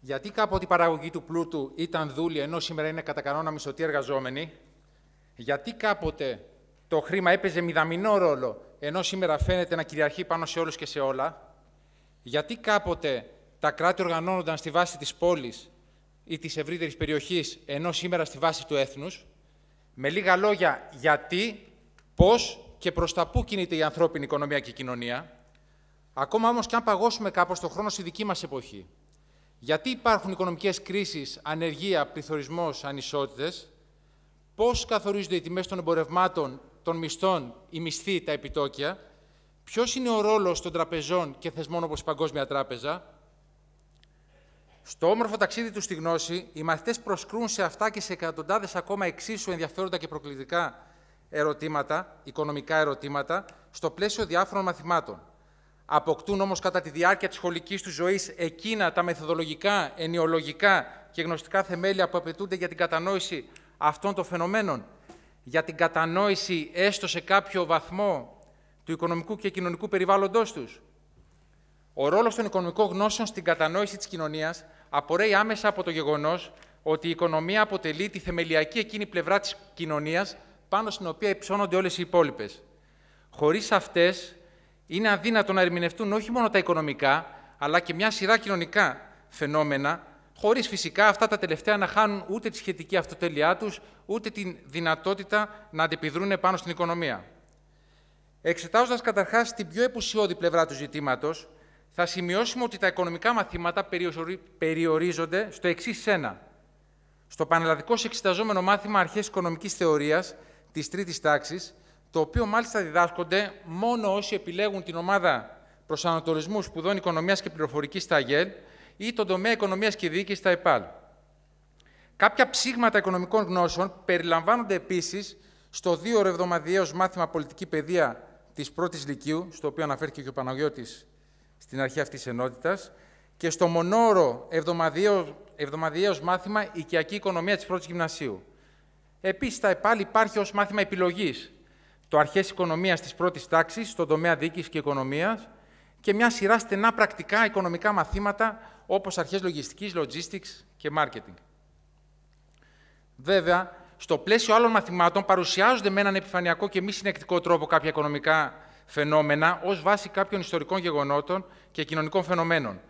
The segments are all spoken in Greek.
Γιατί κάποτε η παραγωγή του πλούτου ήταν δούλη, ενώ σήμερα είναι κατά κανόνα μισθωτοί εργαζόμενοι. Γιατί κάποτε το χρήμα έπαιζε μηδαμινό ρόλο, ενώ σήμερα φαίνεται να κυριαρχεί πάνω σε όλους και σε όλα. Γιατί κάποτε τα κράτη οργανώνονταν στη βάση της πόλης ή της ευρύτερης περιοχής, ενώ σήμερα στη βάση του έθνους. Με λίγα λόγια, γιατί, πώς και προς τα πού κινείται η ανθρώπινη οικονομία και η κοινωνία. Ακόμα όμως και αν παγώσουμε κάπως το χρόνο στη δική μας εποχή, γιατί υπάρχουν οικονομικές κρίσεις, ανεργία, πληθωρισμός, ανισότητες, πώς καθορίζονται οι τιμές των εμπορευμάτων, των μισθών, οι μισθοί, τα επιτόκια, ποιος είναι ο ρόλος των τραπεζών και θεσμών όπως η Παγκόσμια Τράπεζα. Στο όμορφο ταξίδι τους στη γνώση, οι μαθητές προσκρούν σε αυτά και σε εκατοντάδες ακόμα εξίσου ενδιαφέροντα και προκλητικά ερωτήματα, οικονομικά ερωτήματα, στο πλαίσιο διάφορων μαθημάτων. Αποκτούν όμως κατά τη διάρκεια της σχολικής τους ζωής εκείνα τα μεθοδολογικά, ενιολογικά και γνωστικά θεμέλια που απαιτούνται για την κατανόηση αυτών των φαινομένων, για την κατανόηση έστω σε κάποιο βαθμό του οικονομικού και κοινωνικού περιβάλλοντός τους. Ο ρόλος των οικονομικών γνώσεων στην κατανόηση της κοινωνίας απορρέει άμεσα από το γεγονός ότι η οικονομία αποτελεί τη θεμελιακή εκείνη πλευρά της κοινωνίας πάνω στην οποία υψώνονται όλες οι υπόλοιπες. Χωρίς αυτές, είναι αδύνατο να ερμηνευτούν όχι μόνο τα οικονομικά, αλλά και μια σειρά κοινωνικά φαινόμενα, χωρίς φυσικά αυτά τα τελευταία να χάνουν ούτε τη σχετική αυτοτέλειά τους, ούτε τη δυνατότητα να αντιπιδρούν πάνω στην οικονομία. Εξετάζοντας καταρχάς την πιο επουσιώδη πλευρά του ζητήματος, θα σημειώσουμε ότι τα οικονομικά μαθήματα περιορίζονται στο εξής ένα. Στο πανελλαδικό εξεταζόμενο μάθημα Αρχές Οικονομικής Θεωρίας της Τρίτης Τάξης, το οποίο μάλιστα διδάσκονται μόνο όσοι επιλέγουν την ομάδα προσανατολισμού σπουδών οικονομίας και πληροφορικής στα ΑΓΕΛ ή τον τομέα οικονομίας και διοίκησης στα ΕΠΑΛ. Κάποια ψήγματα οικονομικών γνώσεων περιλαμβάνονται επίσης στο δύο εβδομαδιαίω μάθημα πολιτική παιδεία της πρώτης Λυκείου, στο οποίο αναφέρθηκε και ο Παναγιώτης στην αρχή αυτής της ενότητας, και στο μονόωρο εβδομαδιαίω μάθημα Οικιακή Οικονομία της πρώτης Γυμνασίου. Επίσης, στα ΕΠΑΛ υπάρχει ως μάθημα επιλογής το Αρχές οικονομίας της πρώτης τάξης, στον τομέα δίκης και οικονομίας και μια σειρά στενά πρακτικά οικονομικά μαθήματα όπως αρχές λογιστικής, logistics και marketing. Βέβαια, στο πλαίσιο άλλων μαθημάτων παρουσιάζονται με έναν επιφανειακό και μη συνεκτικό τρόπο κάποια οικονομικά φαινόμενα ως βάση κάποιων ιστορικών γεγονότων και κοινωνικών φαινομένων.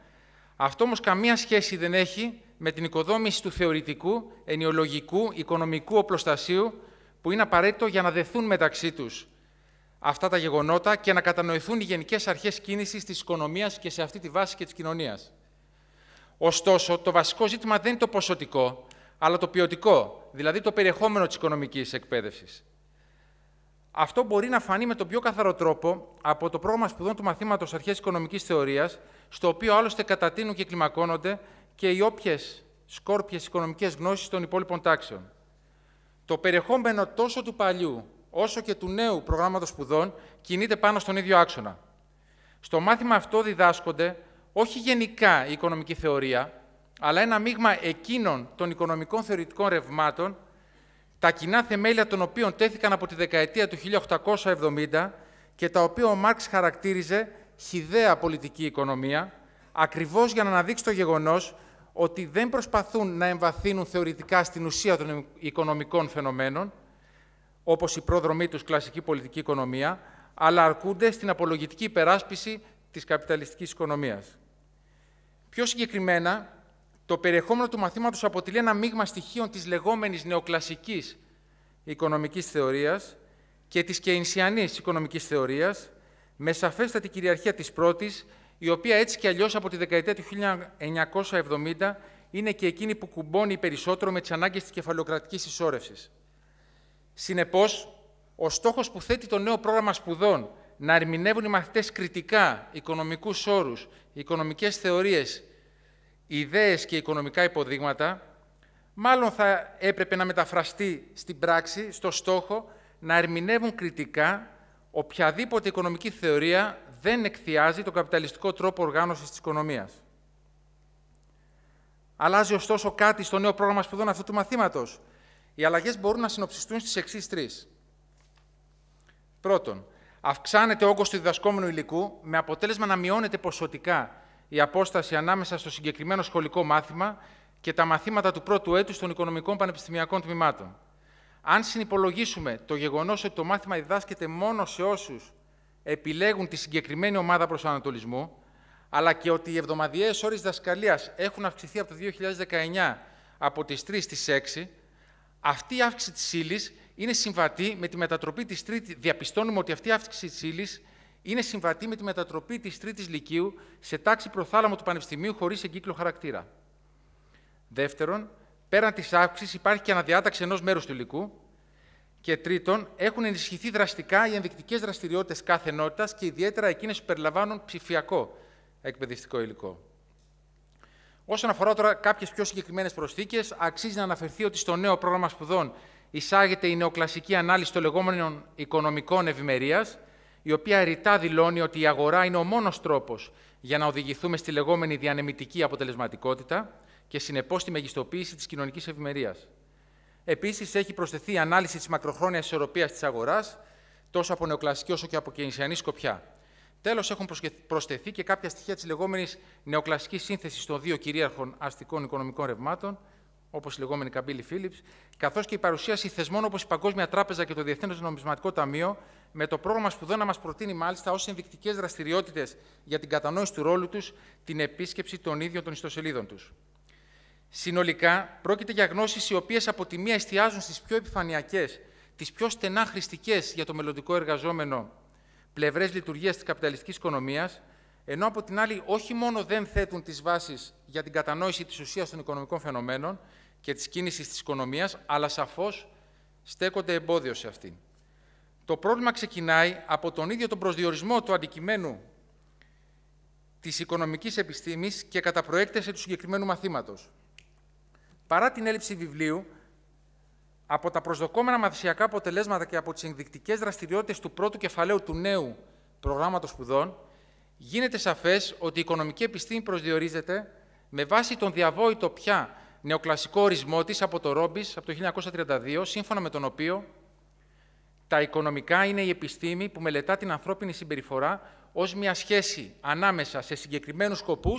Αυτό όμως καμία σχέση δεν έχει με την οικοδόμηση του θεωρητικού, ενιολογικού, οικονομικού οπλοστασίου που είναι απαραίτητο για να δεθούν μεταξύ τους αυτά τα γεγονότα και να κατανοηθούν οι γενικές αρχές κίνησης της οικονομίας και σε αυτή τη βάση και της κοινωνίας. Ωστόσο, το βασικό ζήτημα δεν είναι το ποσοτικό, αλλά το ποιοτικό, δηλαδή το περιεχόμενο της οικονομικής εκπαίδευσης. Αυτό μπορεί να φανεί με τον πιο καθαρό τρόπο από το πρόγραμμα σπουδών του μαθήματος Αρχές Οικονομικής Θεωρίας, στο οποίο άλλωστε κατατείνουν και κλιμακώνονται και οι όποιες σκόρπιες οικονομικές γνώσεις των υπόλοιπων τάξεων. Το περιεχόμενο τόσο του παλιού όσο και του νέου προγράμματος σπουδών κινείται πάνω στον ίδιο άξονα. Στο μάθημα αυτό διδάσκονται όχι γενικά η οικονομική θεωρία, αλλά ένα μείγμα εκείνων των οικονομικών θεωρητικών ρευμάτων, τα κοινά θεμέλια των οποίων τέθηκαν από τη δεκαετία του 1870 και τα οποία ο Μάρξ χαρακτήριζε χιδαία πολιτική οικονομία, ακριβώς για να αναδείξει το γεγονός ότι δεν προσπαθούν να εμβαθύνουν θεωρητικά στην ουσία των οικονομικών φαινομένων, όπως η πρόδρομή τους κλασική πολιτική οικονομία, αλλά αρκούνται στην απολογητική υπεράσπιση της καπιταλιστικής οικονομίας. Πιο συγκεκριμένα, το περιεχόμενο του μαθήματος αποτελεί ένα μείγμα στοιχείων της λεγόμενης νεοκλασικής οικονομικής θεωρίας και της κεϊνσιανής οικονομικής θεωρίας, με σαφέστατη κυριαρχία της πρώτης η οποία έτσι και αλλιώς από τη δεκαετία του 1970 είναι και εκείνη που κουμπώνει περισσότερο με τις ανάγκες της κεφαλοκρατικής συσσόρευσης. Συνεπώς, ο στόχος που θέτει το νέο πρόγραμμα σπουδών να ερμηνεύουν οι μαθητές κριτικά οικονομικούς όρους, οικονομικές θεωρίες, ιδέες και οικονομικά υποδείγματα, μάλλον θα έπρεπε να μεταφραστεί στην πράξη, στο στόχο, να ερμηνεύουν κριτικά οποιαδήποτε οικονομική θεωρία δεν εκθιάζει τον καπιταλιστικό τρόπο οργάνωσης της οικονομίας. Αλλάζει ωστόσο κάτι στο νέο πρόγραμμα σπουδών αυτού του μαθήματος. Οι αλλαγές μπορούν να συνοψιστούν στις εξής τρεις. Πρώτον, αυξάνεται ο όγκος του διδασκόμενου υλικού με αποτέλεσμα να μειώνεται ποσοτικά η απόσταση ανάμεσα στο συγκεκριμένο σχολικό μάθημα και τα μαθήματα του πρώτου έτους των οικονομικών πανεπιστημιακών τμήματων. Αν συνυπολογίσουμε το γεγονός ότι το μάθημα διδάσκεται μόνο σε όσους επιλέγουν τη συγκεκριμένη ομάδα προσανατολισμού, αλλά και ότι οι εβδομαδιαίες ώρες δασκαλίας έχουν αυξηθεί από το 2019 από τις 3 στις 6, αυτή η αύξηση της ύλης είναι συμβατή με τη μετατροπή της τρίτης... Διαπιστώνουμε ότι αυτή η αύξηση της ύλης είναι συμβατή με τη μετατροπή της τρίτης λυκείου σε τάξη προθάλαμο του Πανεπιστημίου χωρίς εγκύκλο χαρακτήρα. Δεύτερον, Πέραν της αύξησης, υπάρχει και αναδιάταξη ενός μέρους του υλικού. Και τρίτον, έχουν ενισχυθεί δραστικά οι ενδεικτικές δραστηριότητες κάθε ενότητας και ιδιαίτερα εκείνες που περιλαμβάνουν ψηφιακό εκπαιδευτικό υλικό. Όσον αφορά τώρα κάποιες πιο συγκεκριμένες προσθήκες, αξίζει να αναφερθεί ότι στο νέο πρόγραμμα σπουδών εισάγεται η νεοκλασική ανάλυση των λεγόμενων οικονομικών ευημερίας, η οποία ρητά δηλώνει ότι η αγορά είναι ο μόνος τρόπος για να οδηγηθούμε στη λεγόμενη διανεμητική αποτελεσματικότητα και συνεπώς τη μεγιστοποίηση της κοινωνικής ευημερίας. Επίσης, έχει προσθεθεί η ανάλυση της μακροχρόνιας ισορροπίας της αγοράς, τόσο από νεοκλασική όσο και από κινησιανή σκοπιά. Τέλος, έχουν προσθεθεί και κάποια στοιχεία της λεγόμενης νεοκλασικής σύνθεσης των δύο κυρίαρχων αστικών οικονομικών ρευμάτων, όπως η λεγόμενη Καμπύλη Φίλιπ, καθώς και η παρουσίαση θεσμών όπως η Παγκόσμια Τράπεζα και το Διεθνές Νομισματικό Ταμείο, με το πρόγραμμα σπουδών να μας προτείνει μάλιστα ως ενδεικτικές δραστηριότητες για την κατανόηση του ρόλου τους την επίσκεψη των ίδιων των ιστοσελίδων τους. Συνολικά, πρόκειται για γνώσεις οι οποίες από τη μία εστιάζουν στις πιο επιφανειακές, τις πιο στενά χρηστικές για το μελλοντικό εργαζόμενο πλευρές λειτουργίας της καπιταλιστικής οικονομίας, ενώ από την άλλη όχι μόνο δεν θέτουν τις βάσεις για την κατανόηση της ουσίας των οικονομικών φαινομένων και της κίνησης της οικονομίας, αλλά σαφώς στέκονται εμπόδιο σε αυτήν. Το πρόβλημα ξεκινάει από τον ίδιο τον προσδιορισμό του αντικειμένου της οικονομικής επιστήμης και κατά προέκταση του συγκεκριμένου μαθήματος. Παρά την έλλειψη βιβλίου, από τα προσδοκόμενα μαθησιακά αποτελέσματα και από τις ενδεικτικές δραστηριότητες του πρώτου κεφαλαίου του νέου προγράμματος σπουδών, γίνεται σαφές ότι η οικονομική επιστήμη προσδιορίζεται με βάση τον διαβόητο πια νεοκλασικό ορισμό της από το Ρόμπις από το 1932, σύμφωνα με τον οποίο τα οικονομικά είναι η επιστήμη που μελετά την ανθρώπινη συμπεριφορά ως μια σχέση ανάμεσα σε συγκεκριμένους σκοπούς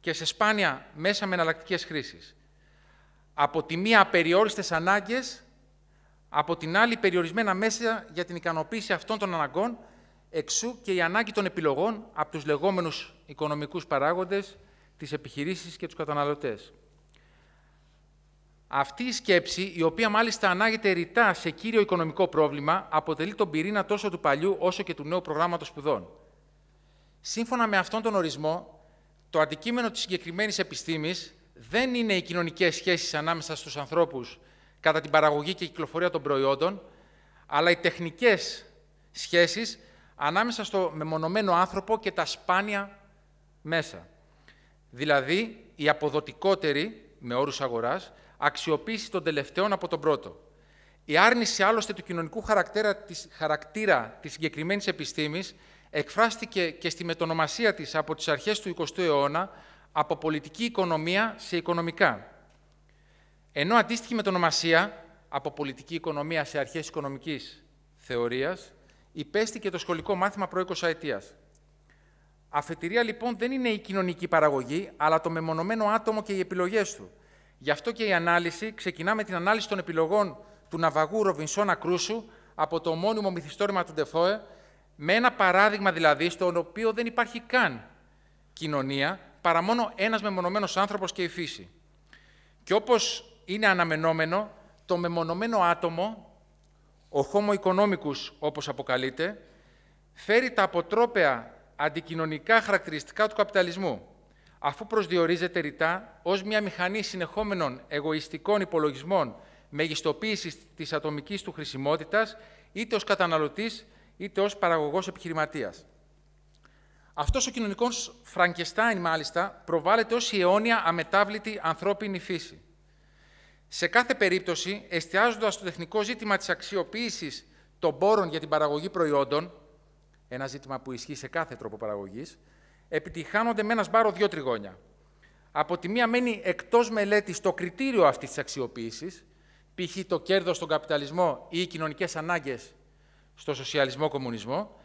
και σε σπάνια μέσα με εναλλακτικές χρήσεις από τη μία απεριόριστες ανάγκες, από την άλλη περιορισμένα μέσα για την ικανοποίηση αυτών των αναγκών, εξού και η ανάγκη των επιλογών από τους λεγόμενους οικονομικούς παράγοντες, τις επιχειρήσεις και τους καταναλωτές. Αυτή η σκέψη, η οποία μάλιστα ανάγεται ρητά σε κύριο οικονομικό πρόβλημα, αποτελεί τον πυρήνα τόσο του παλιού όσο και του νέου προγράμματος σπουδών. Σύμφωνα με αυτόν τον ορισμό, το αντικείμενο της συγκεκριμένης επιστήμης δεν είναι οι κοινωνικές σχέσεις ανάμεσα στους ανθρώπους κατά την παραγωγή και κυκλοφορία των προϊόντων, αλλά οι τεχνικές σχέσεις ανάμεσα στο μεμονωμένο άνθρωπο και τα σπάνια μέσα. Δηλαδή, η αποδοτικότερη, με όρους αγοράς, αξιοποίηση των τελευταίων από τον πρώτο. Η άρνηση άλλωστε του κοινωνικού χαρακτήρα της, χαρακτήρα της συγκεκριμένης επιστήμης εκφράστηκε και στη μετονομασία της από τις αρχές του 20ου αιώνα από πολιτική οικονομία σε οικονομικά. Ενώ αντίστοιχη μετονομασία από πολιτική οικονομία σε αρχές οικονομικής θεωρίας υπέστη το σχολικό μάθημα προ 20 αιτίας. Αφετηρία λοιπόν δεν είναι η κοινωνική παραγωγή, αλλά το μεμονωμένο άτομο και οι επιλογές του. Γι' αυτό και η ανάλυση ξεκινά με την ανάλυση των επιλογών του ναυαγού Ροβινσόνα Κρούσου από το ομώνυμο μυθιστόρημα του Ντεφόε, με ένα παράδειγμα δηλαδή, στο οποίο δεν υπάρχει καν κοινωνία, παρά μόνο ένας μεμονωμένος άνθρωπος και η φύση. Και όπως είναι αναμενόμενο, το μεμονωμένο άτομο, ο homo economicus όπως αποκαλείται, φέρει τα αποτρόπαια αντικοινωνικά χαρακτηριστικά του καπιταλισμού, αφού προσδιορίζεται ρητά ως μια μηχανή συνεχόμενων εγωιστικών υπολογισμών μεγιστοποίησης της ατομικής του χρησιμότητας, είτε ως καταναλωτής, είτε ως παραγωγός επιχειρηματίας. Αυτός ο κοινωνικός Φραγκεστάιν, μάλιστα, προβάλλεται ως η αιώνια αμετάβλητη ανθρώπινη φύση. Σε κάθε περίπτωση, εστιάζοντας το τεχνικό ζήτημα της αξιοποίησης των πόρων για την παραγωγή προϊόντων, ένα ζήτημα που ισχύει σε κάθε τρόπο παραγωγής, επιτυχάνονται με ένας σπάρο δύο τριγώνια. Από τη μία μένει εκτός μελέτης το κριτήριο αυτής της αξιοποίησης, π.χ. το κέρδος στον καπιταλισμό ή οι κοινωνικές ανάγκες στο σοσιαλισμό-κομμουνισμό,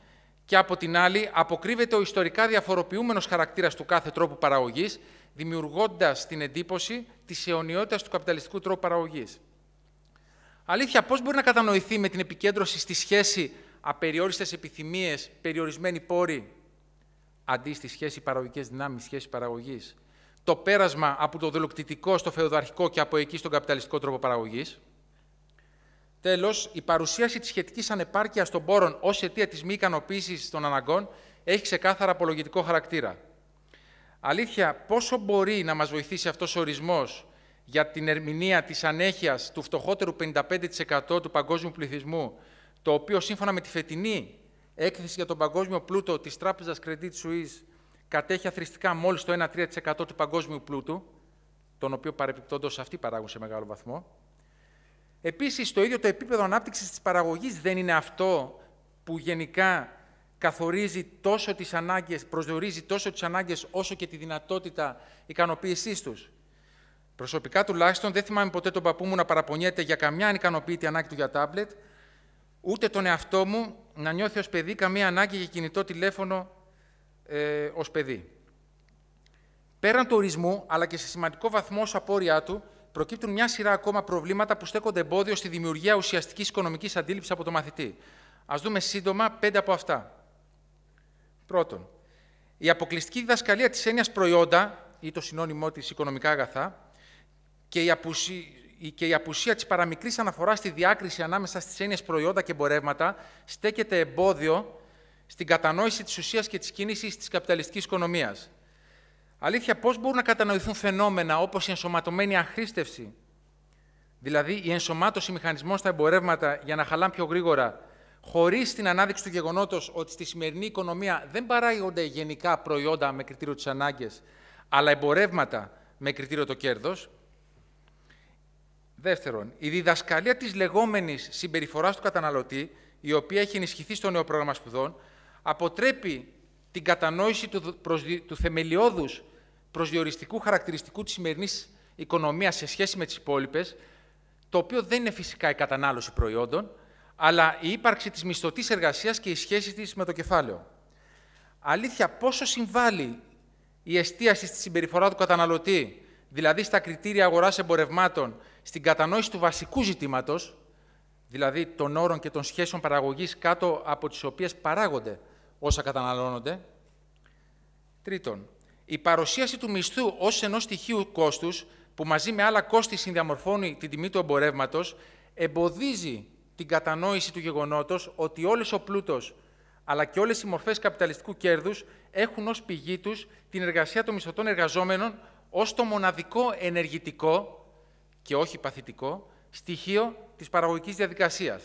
και από την άλλη αποκρύβεται ο ιστορικά διαφοροποιούμενος χαρακτήρας του κάθε τρόπου παραγωγής, δημιουργώντας την εντύπωση της αιωνιότητας του καπιταλιστικού τρόπου παραγωγής. Αλήθεια, πώς μπορεί να κατανοηθεί με την επικέντρωση στη σχέση απεριόριστες επιθυμίες, περιορισμένη πόροι, αντί στη σχέση παραγωγικές δυνάμεις, σχέση παραγωγής, το πέρασμα από το δολοκτητικό στο φεουδαρχικό και από εκεί στον καπιταλιστικό τρόπο παραγωγής, Τέλος, η παρουσίαση της σχετικής ανεπάρκειας των πόρων ως αιτία της μη ικανοποίησης των αναγκών έχει ξεκάθαρα απολογητικό χαρακτήρα. Αλήθεια, πόσο μπορεί να μας βοηθήσει αυτός ο ορισμός για την ερμηνεία της ανέχειας του φτωχότερου 55% του παγκόσμιου πληθυσμού, το οποίο σύμφωνα με τη φετινή έκθεση για τον παγκόσμιο πλούτο της τράπεζας Credit Suisse κατέχει αθρηστικά μόλις το 1-3% του παγκόσμιου πλούτου, τον οποίο παρεπιπτόντως αυτοί παράγουν σε μεγάλο βαθμό, Επίσης, το ίδιο το επίπεδο ανάπτυξης της παραγωγής δεν είναι αυτό που γενικά καθορίζει τόσο τις ανάγκες, προσδιορίζει τόσο τις ανάγκες όσο και τη δυνατότητα ικανοποίησής τους. Προσωπικά τουλάχιστον δεν θυμάμαι ποτέ τον παππού μου να παραπονιέται για καμιά ανικανοποίητη ανάγκη του για τάμπλετ, ούτε τον εαυτό μου να νιώθει ως παιδί καμία ανάγκη για κινητό τηλέφωνο ε, ως παιδί. Πέραν του ορισμού, αλλά και σε σημαντικό βαθμό ως απόρριά του, προκύπτουν μια σειρά ακόμα προβλήματα που στέκονται εμπόδιο στη δημιουργία ουσιαστικής οικονομικής αντίληψης από το μαθητή. Ας δούμε σύντομα πέντε από αυτά. Πρώτον, η αποκλειστική διδασκαλία της έννοιας προϊόντα ή το συνώνυμό της οικονομικά αγαθά και η, απουσία, και η απουσία της παραμικρής αναφοράς στη διάκριση ανάμεσα στις έννοιες προϊόντα και εμπορεύματα στέκεται εμπόδιο στην κατανόηση της ουσίας και της κίνησης της καπιταλιστικής οικονομίας. Αλήθεια, πώς μπορούν να κατανοηθούν φαινόμενα όπως η ενσωματωμένη αχρήστευση, δηλαδή η ενσωμάτωση μηχανισμών στα εμπορεύματα για να χαλάν πιο γρήγορα, χωρίς την ανάδειξη του γεγονότος ότι στη σημερινή οικονομία δεν παράγονται γενικά προϊόντα με κριτήριο τι ανάγκε, αλλά εμπορεύματα με κριτήριο το κέρδος. Δεύτερον, η διδασκαλία της λεγόμενης συμπεριφοράς του καταναλωτή, η οποία έχει ενισχυθεί στο νέο πρόγραμμα σπουδών, αποτρέπει την κατανόηση του, προσδι... του θεμελιώδους προσδιοριστικού χαρακτηριστικού της σημερινής οικονομίας σε σχέση με τις υπόλοιπες, το οποίο δεν είναι φυσικά η κατανάλωση προϊόντων, αλλά η ύπαρξη της μισθωτής εργασίας και η σχέση της με το κεφάλαιο. Αλήθεια, πόσο συμβάλλει η εστίαση στη συμπεριφορά του καταναλωτή, δηλαδή στα κριτήρια αγοράς εμπορευμάτων, στην κατανόηση του βασικού ζητήματος, δηλαδή των όρων και των σχέσεων παραγωγής κάτω από τις οποίες παράγονται όσα καταναλώνονται. Τρίτον, η παρουσίαση του μισθού ως ενός στοιχείου κόστους, που μαζί με άλλα κόστη συνδιαμορφώνει την τιμή του εμπορεύματος, εμποδίζει την κατανόηση του γεγονότος ότι όλο ο πλούτος, αλλά και όλες οι μορφές καπιταλιστικού κέρδους έχουν ως πηγή τους την εργασία των μισθωτών εργαζόμενων ως το μοναδικό ενεργητικό και όχι παθητικό στοιχείο της παραγωγικής διαδικασίας.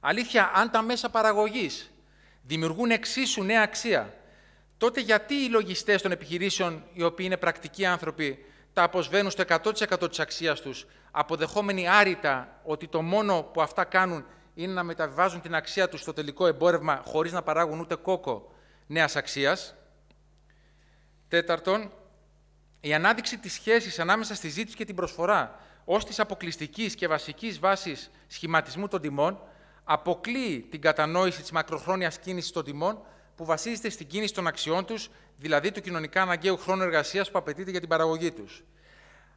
Αλήθεια, αν τα μέσα παραγωγής δημιουργούν εξίσου νέα αξία τότε γιατί οι λογιστές των επιχειρήσεων, οι οποίοι είναι πρακτικοί άνθρωποι, τα αποσβαίνουν στο 100% της αξίας τους, αποδεχόμενοι άρρητα ότι το μόνο που αυτά κάνουν είναι να μεταβιβάζουν την αξία τους στο τελικό εμπόρευμα χωρίς να παράγουν ούτε κόκο νέας αξίας. Τέταρτον, η ανάδειξη της σχέσης ανάμεσα στη ζήτηση και την προσφορά ως της αποκλειστικής και βασικής βάσης σχηματισμού των τιμών αποκλείει την κατανόηση της μακροχρόνιας κίνησης των τιμών που βασίζεται στην κίνηση των αξιών τους, δηλαδή του κοινωνικά αναγκαίου χρόνου εργασίας που απαιτείται για την παραγωγή τους.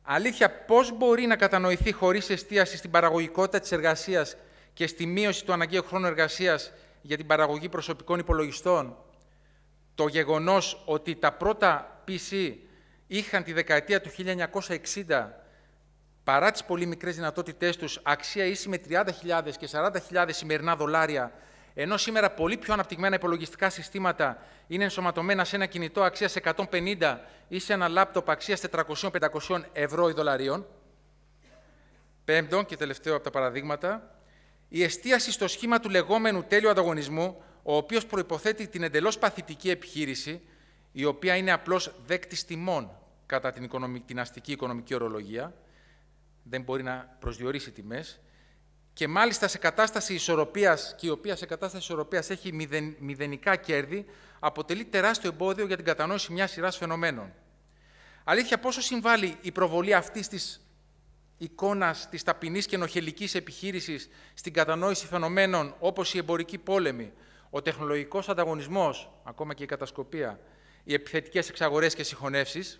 Αλήθεια, πώς μπορεί να κατανοηθεί χωρίς εστίαση στην παραγωγικότητα της εργασίας και στη μείωση του αναγκαίου χρόνου εργασίας για την παραγωγή προσωπικών υπολογιστών, το γεγονός ότι τα πρώτα PC είχαν τη δεκαετία του 1960 παρά τις πολύ μικρές δυνατότητές τους, αξία ίση με 30.000 και 40.000 σημερινά δολάρια ενώ σήμερα πολύ πιο αναπτυγμένα υπολογιστικά συστήματα είναι ενσωματωμένα σε ένα κινητό αξίας 150 ή σε ένα λάπτοπ αξίας 400-500 ευρώ ή δολαρίων. Πέμπτον και τελευταίο από τα παραδείγματα, η εστίαση στο σχήμα του λεγόμενου τέλειου ανταγωνισμού, ο οποίος προποθέτει την εντελώς παθητική επιχείρηση, η οποία είναι απλώς δέκτης τιμών κατά την, οικονομική, την οικονομική ορολογία, δεν μπορεί να προσδιορίσει τιμές και μάλιστα σε κατάσταση ισορροπίας, και η οποία σε κατάσταση ισορροπίας έχει μηδεν, μηδενικά κέρδη, αποτελεί τεράστιο εμπόδιο για την κατανόηση μιας σειράς φαινομένων. Αλήθεια, πόσο συμβάλλει η προβολή αυτής της εικόνας της ταπεινής και νοχελικής επιχείρησης στην κατανόηση φαινομένων όπως η εμπορική πόλεμη, ο τεχνολογικός ανταγωνισμός, ακόμα και η κατασκοπία, οι επιθετικές εξαγορές και συγχωνεύσεις,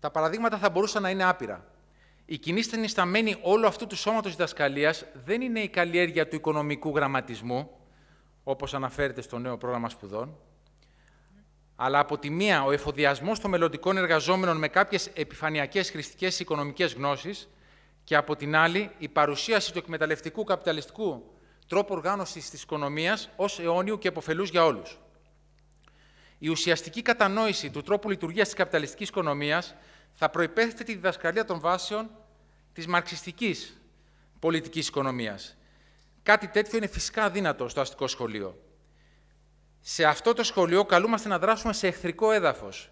τα παραδείγματα θα μπορούσαν να είναι άπειρα. Η κοινή στενισταμένη όλου αυτού του σώματος διδασκαλίας δεν είναι η καλλιέργεια του οικονομικού γραμματισμού, όπως αναφέρεται στο νέο πρόγραμμα σπουδών, αλλά από τη μία ο εφοδιασμός των μελλοντικών εργαζόμενων με κάποιες επιφανειακές χρηστικέ οικονομικές γνώσεις και από την άλλη η παρουσίαση του εκμεταλλευτικού καπιταλιστικού τρόπου οργάνωσης της οικονομίας ως αιώνιου και επωφελούς για όλους. Η ουσιαστική κατανόηση του τρόπου λειτουργίας της καπιταλιστικής οικονομίας θα προϋπέθεται τη διδασκαλία των βάσεων της μαρξιστικής πολιτικής οικονομίας. Κάτι τέτοιο είναι φυσικά δύνατο στο αστικό σχολείο. Σε αυτό το σχολείο καλούμαστε να δράσουμε σε εχθρικό έδαφος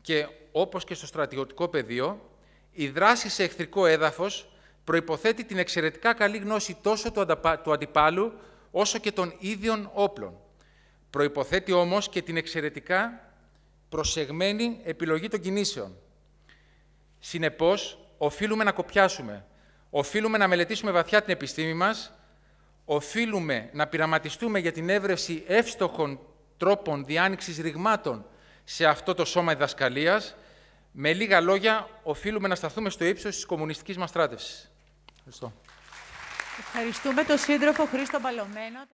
και όπως και στο στρατιωτικό πεδίο, η δράση σε εχθρικό έδαφος προϋποθέτει την εξαιρετικά καλή γνώση τόσο του αντιπάλου όσο και των ίδιων όπλων. Προϋποθέτει όμως και την εξαιρετικά προσεγμένη επιλογή των κινήσεων. Συνεπώς, οφείλουμε να κοπιάσουμε, οφείλουμε να μελετήσουμε βαθιά την επιστήμη μας, οφείλουμε να πειραματιστούμε για την έβρεση εύστοχων τρόπων διάνοιξης ρηγμάτων σε αυτό το σώμα διδασκαλίας. Με λίγα λόγια, οφείλουμε να σταθούμε στο ύψος της κομμουνιστικής μας στράτευσης. Ευχαριστώ. Ευχαριστούμε τον σύντροφο Χρήστο Μπαλωμένο.